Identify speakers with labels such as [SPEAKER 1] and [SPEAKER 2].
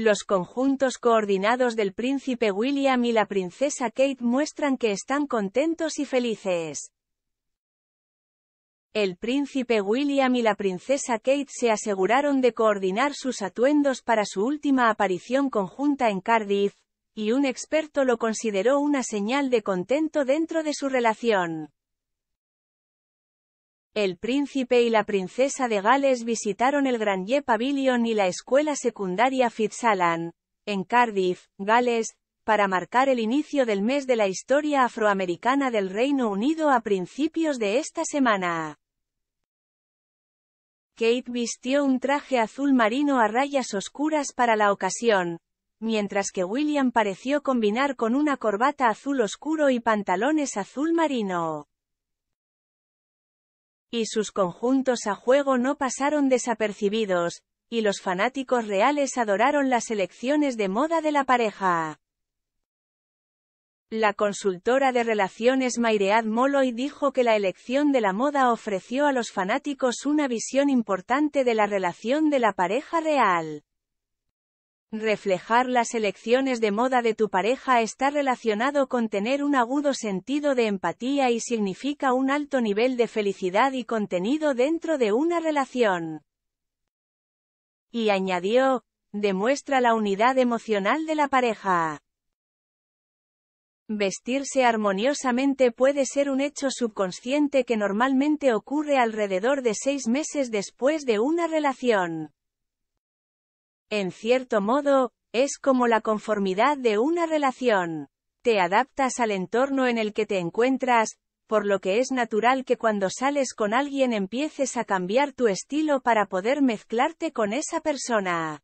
[SPEAKER 1] Los conjuntos coordinados del príncipe William y la princesa Kate muestran que están contentos y felices. El príncipe William y la princesa Kate se aseguraron de coordinar sus atuendos para su última aparición conjunta en Cardiff, y un experto lo consideró una señal de contento dentro de su relación. El príncipe y la princesa de Gales visitaron el Grandier Pavilion y la escuela secundaria Fitzalan, en Cardiff, Gales, para marcar el inicio del mes de la historia afroamericana del Reino Unido a principios de esta semana. Kate vistió un traje azul marino a rayas oscuras para la ocasión, mientras que William pareció combinar con una corbata azul oscuro y pantalones azul marino y sus conjuntos a juego no pasaron desapercibidos, y los fanáticos reales adoraron las elecciones de moda de la pareja. La consultora de relaciones Mairead Molloy dijo que la elección de la moda ofreció a los fanáticos una visión importante de la relación de la pareja real. Reflejar las elecciones de moda de tu pareja está relacionado con tener un agudo sentido de empatía y significa un alto nivel de felicidad y contenido dentro de una relación. Y añadió, demuestra la unidad emocional de la pareja. Vestirse armoniosamente puede ser un hecho subconsciente que normalmente ocurre alrededor de seis meses después de una relación. En cierto modo, es como la conformidad de una relación. Te adaptas al entorno en el que te encuentras, por lo que es natural que cuando sales con alguien empieces a cambiar tu estilo para poder mezclarte con esa persona.